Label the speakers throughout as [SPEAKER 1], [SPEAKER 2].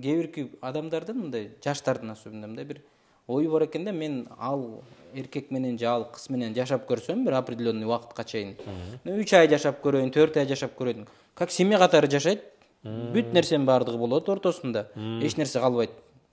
[SPEAKER 1] кээ бирки адамдардын мындай жаштардын особенно мындай бир ою бар экен да мен ал эркек менен же ал кыз менен жашап көрсөм бир определенный убакытка чейин үч ай жашап көрөйүн төрт ай жашап көрөйүн как семья катары жашайт бүт нерсенин баардыгы болот ортосунда эч нерсе калбайт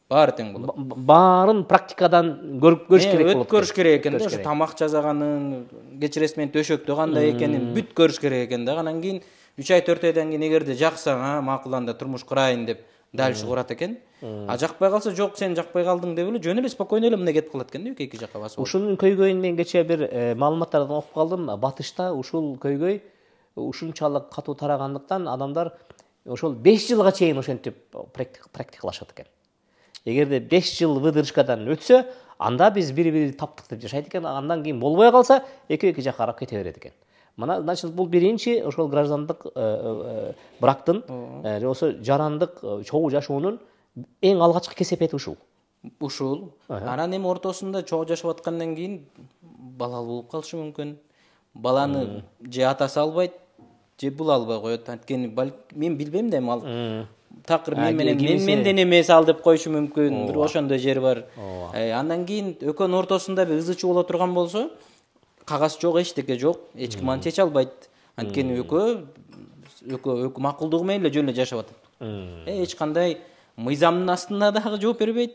[SPEAKER 1] баары тең болот
[SPEAKER 2] баарын практикадан көрүп көрүш э, керек болот көрүш керек экен да ошо
[SPEAKER 1] тамак жасаганын кечиресиз мен төшөктө кандай экенин бүт көрүш керек экен да анан кийин үч ай төрт айдан кийин эгерде жакса а макул анда турмуш курайын деп дальше шығарады екен а жақпай қалса жоқ сен жақпай қалдың деп эле жөн эле спокойно эле мына кетип калат экен да эки жака басып
[SPEAKER 2] ушунун көйгөйүн мен кечээ бир маалыматтардан окуп калдым батышта ушул көйгөй ушунчалык катуу тарагандыктан адамдар ошол беш жылга чейин ошентип практикалашат экен эгерде беш жыл выдержкадан өтсө анда биз бири бирибизди таптык деп жашайт экен андан кийин болбой калса эки эки жакка карап кете берет экен мына значит бул биринчи ошол граждандык э, э, э, брактын же болбосо жарандык чогуу жашоонун эң алгачкы кесепети ушул ушул анан эми ортосунда чогуу жашап
[SPEAKER 1] аткандан кийин балалуу болуп калышы мүмкүн баланы же атасы албайт же бул албай коет анткени мен билбейм да эми ал такыр мен менен менден эмес ал деп коюшу мүмкүн бир ошондой жери бар андан кийин экөөнүн ортосунда бир ызы чуу боло турган болсо қағаз жоқ эчтеке жоқ эч ким аны чече албайт анткени экөө экөө өкө макулдугу менен эле жөн эле жашап атат эч кандай мыйзамдын астында дагы жооп бербейт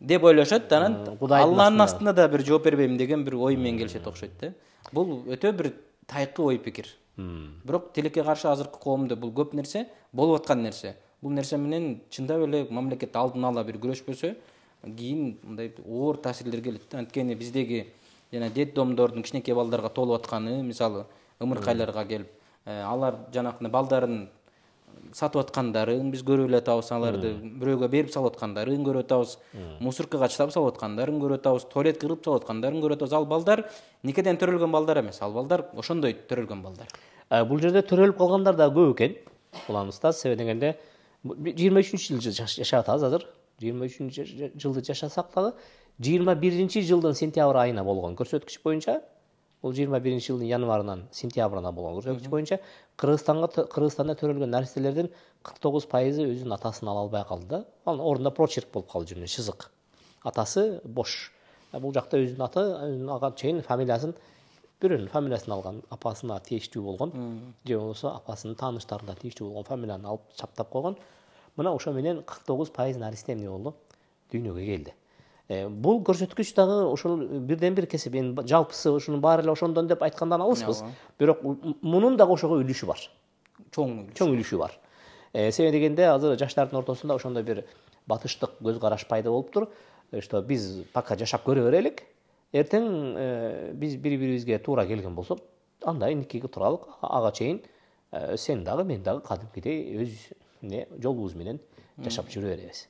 [SPEAKER 1] деп ойлошот анан алланын астында да бир жооп бербейм деген бир ой менен келишет окшойт да бул өтө бир тайкы ой пикир бирок тилекке каршы азыркы коомдо бул көп нерсе болуп аткан нерсе бул нерсе менен чындап эле мамлекет алдын ала бир күрөшпөсө кийин мындай оор таасирлер келет да анткени биздеги жана детдомдордун кичинекей балдарга толуп атканы мисалы ымыркайларга келип э, алар жанакындай балдарын сатып аткандарын биз көрүп эле атабыз аларды бирөөгө берип салып аткандарын көрүп атабыз мусоркага чыдап салып аткандарын көрүп атабыз туалетке кырып салып аткандарын көрүп атабыз ал балдар никеден төрөлгөн балдар эмес ал балдар ошондой төрөлгөн балдар э, бул
[SPEAKER 2] жерде төрөлүп калгандар дагы көп экен улан устаз себеби дегенде жыйырма үчүнчү жылды жашап атабыз азыр жыйырма үчүнчү жылды жашасак дагы жыйырма биринчи жылдын сентябрь айына болгон көрсөткүч боюнча бул жыйырма биринчи жылдын январынан сентябрына болгон көрсөткүч боюнча кыргызстанга кыргызстанда төрөлгөн наристелердин кырк тогуз пайызы өзүнүн атасын ала албай калды да анын ордуна прочерк болуп калды жөн эле шызык атасы бош э, бул жакта өзүнүн аты ага чейин фамилиясын бирөөнүн фамилиясын алган апасына тийиштүү болгон же болбосо апасынын тааныштарына тийиштүү болгон фамилияны алып чаптап койгон мына ошо менен кырк тогуз пайыз наристе эмне болду дүйнөгө келди Э, бул көрсөткүч дагы ошол бирден бир кесип эми жалпысы ушунун баары эле ошондон деп айткандан алыспыз бирок мунун дагы ошого үлүшү бар чоң чоң үлүшү бар э, себеби дегенде азыр жаштардын ортосунда ошондой бир батыштык көз караш пайда болуптур э, что биз пока жашап көрө берелик эртең биз бири бирибизге туура келген болсок анда никеге туралык ага чейин сен дагы мен дагы кадимкидей өз жолубуз менен жашап жүрө беребиз